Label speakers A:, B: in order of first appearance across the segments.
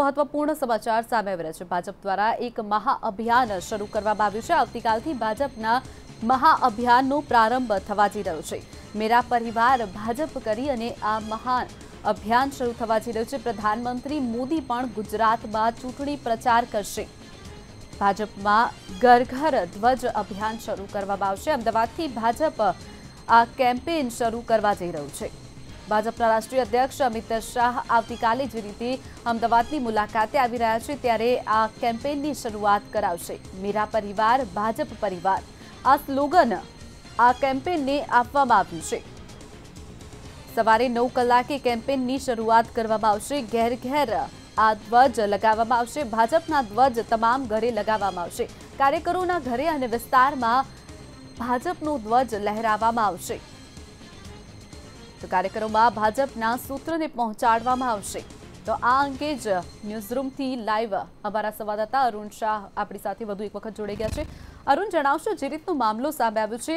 A: મહત્વપૂર્ણ સમાચાર સામે આવ્યા છે ભાજપ દ્વારા એક મહાઅભિયાન શરૂ કરવામાં આવ્યું છે આવતીકાલથી ભાજપના મહાઅભિયાનનો પ્રારંભ થવા જઈ રહ્યો છે મેરા પરિવાર ભાજપ કરી અને આ મહાન અભિયાન શરૂ થવા જઈ રહ્યું છે પ્રધાનમંત્રી મોદી પણ ગુજરાતમાં ચૂંટણી પ્રચાર કરશે ભાજપમાં ઘર ઘર ધ્વજ અભિયાન શરૂ કરવામાં આવશે અમદાવાદથી ભાજપ આ કેમ્પેન શરૂ કરવા જઈ રહ્યું છે ભાજપના રાષ્ટ્રીય અધ્યક્ષ અમિત શાહ આવતીકાલે જે રીતે અમદાવાદની મુલાકાતે આવી રહ્યા છે ત્યારે આ કેમ્પેનની શરૂઆત કરાવશે મેરા પરિવાર ભાજપ પરિવાર આ સ્લોગન આ કેમ્પેનને આપવામાં આવ્યું છે સવારે નવ કલાકે કેમ્પેનની શરૂઆત કરવામાં આવશે ઘેર ઘેર આ ધ્વજ લગાવવામાં આવશે ભાજપના ધ્વજ તમામ ઘરે લગાવવામાં આવશે કાર્યકરોના ઘરે અને વિસ્તારમાં ભાજપનો ધ્વજ લહેરાવવામાં આવશે તો કાર્યક્રમમાં ભાજપના સૂત્રને પહોંચાડવામાં આવશે તો આ અંગે જ ન્યૂઝરૂમથી લાઈવ અમારા સંવાદદાતા અરુણ શાહ આપણી સાથે વધુ એક વખત જોડાઈ ગયા છે અરુણ જણાવશો જે રીતનો મામલો સામે આવ્યો છે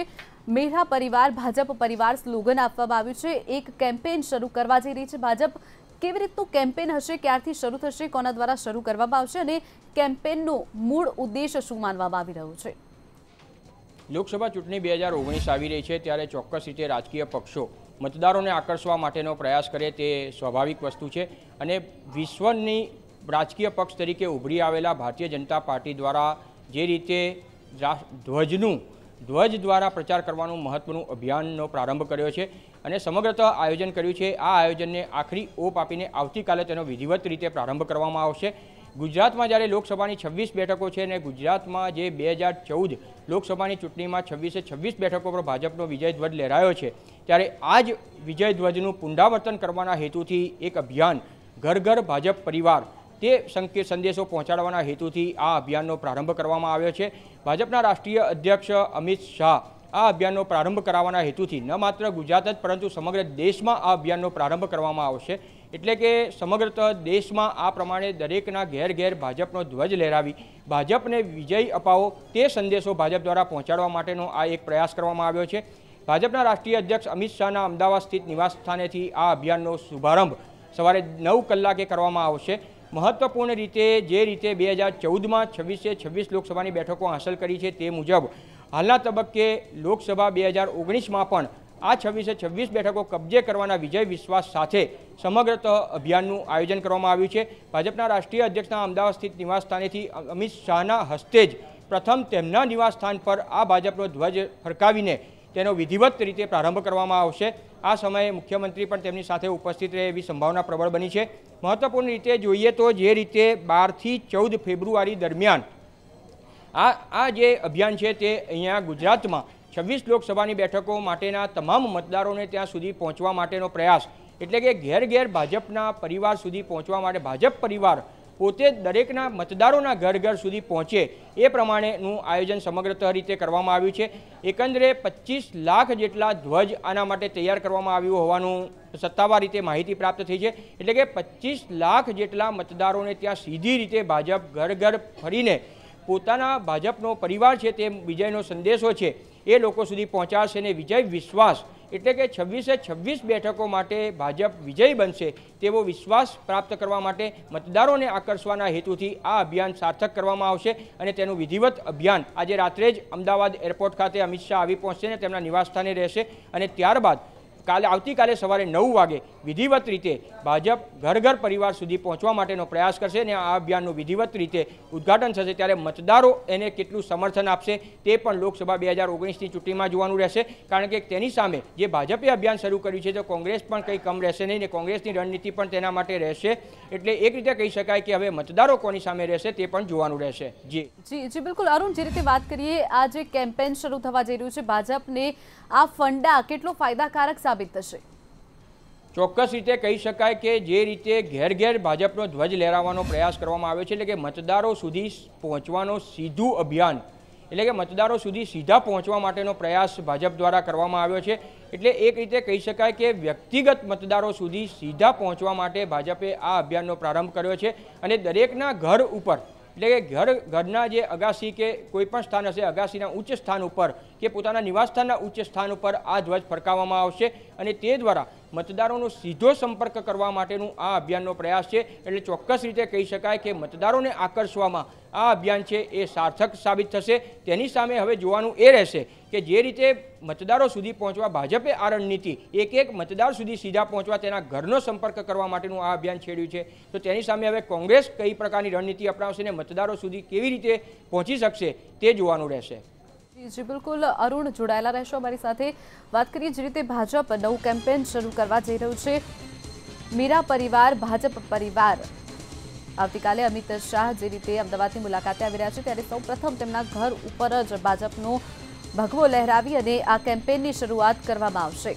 A: મેરા પરિવાર ભાજપ પરિવાર સ્લોગન આપવામાં આવ્યું છે એક કેમ્પેન શરૂ કરવા જઈ રહી છે ભાજપ કેવી રીતનું કેમ્પેન હશે ક્યારથી શરૂ થશે કોના દ્વારા શરૂ કરવામાં આવશે અને કેમ્પેનનો મૂળ ઉદ્દેશ શું માનવામાં આવી રહ્યો છે
B: લોકસભા ચૂંટણી બે હજાર ઓગણીસ આવી રહી છે ત્યારે ચોક્કસ રીતે રાજકીય પક્ષો મતદારોને આકર્ષવા માટેનો પ્રયાસ કરે તે સ્વાભાવિક વસ્તુ છે અને વિશ્વની રાજકીય પક્ષ તરીકે ઉભરી આવેલા ભારતીય જનતા પાર્ટી દ્વારા જે રીતે ધ્વજનું ધ્વજ દ્વારા પ્રચાર કરવાનું મહત્વનું અભિયાનનો પ્રારંભ કર્યો છે અને સમગ્રત આયોજન કર્યું છે આ આયોજનને આખરી ઓપ આપીને આવતીકાલે તેનો વિધિવત રીતે પ્રારંભ કરવામાં આવશે ગુજરાતમાં જ્યારે લોકસભાની છવ્વીસ બેઠકો છે અને ગુજરાતમાં જે બે હજાર ચૌદ લોકસભાની ચૂંટણીમાં છવ્વીસે છવ્વીસ બેઠકો પર ભાજપનો વિજય ધ્વજ લહેરાયો છે ત્યારે આ જ વિજય ધ્વજનું પુનરાવર્તન કરવાના હેતુથી એક અભિયાન ઘર ઘર ભાજપ પરિવાર તે સંકેત સંદેશો પહોંચાડવાના હેતુથી આ અભિયાનનો પ્રારંભ કરવામાં આવ્યો છે ભાજપના રાષ્ટ્રીય અધ્યક્ષ અમિત શાહ આ અભિયાનનો પ્રારંભ કરાવવાના હેતુથી ન માત્ર ગુજરાત જ પરંતુ સમગ્ર દેશમાં આ અભિયાનનો પ્રારંભ કરવામાં આવશે એટલે કે સમગ્ર દેશમાં આ પ્રમાણે દરેકના ઘેર ઘેર ભાજપનો ધ્વજ લહેરાવી ભાજપને વિજય અપાવો તે સંદેશો ભાજપ દ્વારા પહોંચાડવા માટેનો આ એક પ્રયાસ કરવામાં આવ્યો છે ભાજપના રાષ્ટ્રીય અધ્યક્ષ અમિત શાહના અમદાવાદ સ્થિત નિવાસસ્થાનેથી આ અભિયાનનો શુભારંભ સવારે નવ કલાકે કરવામાં આવશે મહત્વપૂર્ણ રીતે જે રીતે બે હજાર ચૌદમાં છવ્વીસે છવ્વીસ લોકસભાની બેઠકો હાંસલ કરી છે તે મુજબ હાલના તબક્કે લોકસભા બે હજાર ઓગણીસમાં પણ આ છવ્વીસે છવ્વીસ બેઠકો કબજે કરવાના વિજય વિશ્વાસ સાથે સમગ્રતઃ અભિયાનનું આયોજન કરવામાં આવ્યું છે ભાજપના રાષ્ટ્રીય અધ્યક્ષના અમદાવાદ સ્થિત નિવાસસ્થાનેથી અમિત શાહના હસ્તે જ પ્રથમ તેમના નિવાસસ્થાન પર આ ભાજપનો ધ્વજ ફરકાવીને તેનો વિધિવત રીતે પ્રારંભ કરવામાં આવશે આ સમયે મુખ્યમંત્રી પણ તેમની સાથે ઉપસ્થિત રહે એવી સંભાવના પ્રબળ બની છે મહત્વપૂર્ણ રીતે જોઈએ તો જે રીતે બારથી ચૌદ ફેબ્રુઆરી દરમિયાન આ આ જે અભિયાન છે તે અહીંયા ગુજરાતમાં છવ્વીસ લોકસભાની બેઠકો માટેના તમામ મતદારોને ત્યાં સુધી પહોંચવા માટેનો પ્રયાસ એટલે કે ઘેર ઘેર ભાજપના પરિવાર સુધી પહોંચવા માટે ભાજપ પરિવાર પોતે દરેકના મતદારોના ઘર ઘર સુધી પહોંચે એ પ્રમાણેનું આયોજન સમગ્ર રીતે કરવામાં આવ્યું છે એકંદરે પચીસ લાખ જેટલા ધ્વજ આના માટે તૈયાર કરવામાં આવ્યું હોવાનું સત્તાવાર રીતે માહિતી પ્રાપ્ત થઈ છે એટલે કે પચીસ લાખ જેટલા મતદારોને ત્યાં સીધી રીતે ભાજપ ઘર ઘર ફરીને પોતાના ભાજપનો પરિવાર છે તે વિજયનો સંદેશો છે એ લોકો સુધી પહોંચાડશે અને વિજય વિશ્વાસ એટલે કે છવ્વીસે છવ્વીસ બેઠકો માટે ભાજપ વિજય બનશે તેવો વિશ્વાસ પ્રાપ્ત કરવા માટે મતદારોને આકર્ષવાના હેતુથી આ અભિયાન સાર્થક કરવામાં આવશે અને તેનું વિધિવત અભિયાન આજે રાત્રે જ અમદાવાદ એરપોર્ટ ખાતે અમિત શાહ આવી પહોંચશે અને તેમના નિવાસસ્થાને રહેશે અને ત્યારબાદ કાલે આવતીકાલે સવારે નવ વાગે વિધિવત રીતે ભાજપ ઘર ઘર પરિવાર સુધી પહોંચવા માટેનો પ્રયાસ કરશે અને આ અભિયાનનું વિધિવત રીતે ઉદ્ઘાટન થશે ત્યારે મતદારો એને કેટલું સમર્થન આપશે તે પણ લોકસભા બે હજાર ઓગણીસની ચૂંટણીમાં જોવાનું રહેશે કારણ કે તેની સામે જે ભાજપે અભિયાન શરૂ કર્યું છે તો કોંગ્રેસ પણ કંઈ કમ રહેશે નહીં ને કોંગ્રેસની રણનીતિ પણ તેના માટે રહેશે એટલે એક રીતે કહી શકાય કે હવે મતદારો કોની સામે રહેશે તે પણ જોવાનું રહેશે જી જી જી
A: બિલકુલ અરુણ જે રીતે વાત કરીએ આ જે કેમ્પેન શરૂ થવા જઈ રહ્યું છે ભાજપને આ ફંડા કેટલો ફાયદાકારક સાબિત થશે
B: ચોક્કસ રીતે કહી શકાય કે જે રીતે ઘેર ઘેર ભાજપનો ધ્વજ લહેરાવવાનો પ્રયાસ કરવામાં આવ્યો છે એટલે કે મતદારો સુધી પહોંચવાનો સીધું અભિયાન એટલે કે મતદારો સુધી સીધા પહોંચવા માટેનો પ્રયાસ ભાજપ દ્વારા કરવામાં આવ્યો છે એટલે એક રીતે કહી શકાય કે વ્યક્તિગત મતદારો સુધી સીધા પહોંચવા માટે ભાજપે આ અભિયાનનો પ્રારંભ કર્યો છે અને દરેકના ઘર ઉપર એટલે કે ઘર ઘરના જે અગાસી કે કોઈ પણ સ્થાન હશે અગાસીના ઉચ્ચ સ્થાન ઉપર કે પોતાના નિવાસસ્થાનના ઉચ્ચ સ્થાન ઉપર આ ધ્વજ ફરકાવવામાં આવશે અને તે દ્વારા મતદારોનો સીધો સંપર્ક કરવા માટેનું આ અભિયાનનો પ્રયાસ છે એટલે ચોક્કસ રીતે કહી શકાય કે મતદારોને આકર્ષવામાં આ અભિયાન છે એ સાર્થક સાબિત થશે તેની સામે હવે જોવાનું એ રહેશે કે જે રીતે મતદારો સુધી પહોંચવા ભાજપે આ રણનીતિ એક એક મતદાર સુધી સીધા પહોંચવા તેના ઘરનો સંપર્ક કરવા માટેનું આ અભિયાન છેડ્યું છે તો તેની સામે હવે કોંગ્રેસ કઈ પ્રકારની રણનીતિ અપનાવશે ને મતદારો સુધી કેવી રીતે પહોંચી શકશે તે જોવાનું રહેશે
A: જી બિલકુલ અરુણ જોડાયેલા રહેશો અમારી સાથે વાત કરીએ જે રીતે ભાજપ નવું કેમ્પેન શરૂ કરવા જઈ રહ્યું છે મીરા પરિવાર ભાજપ પરિવાર આવતીકાલે અમિત શાહ જે રીતે અમદાવાદની મુલાકાતે આવી રહ્યા છે ત્યારે સૌપ્રથમ તેમના ઘર ઉપર જ ભાજપનો ભગવો લહેરાવી અને આ કેમ્પેનની શરૂઆત કરવામાં આવશે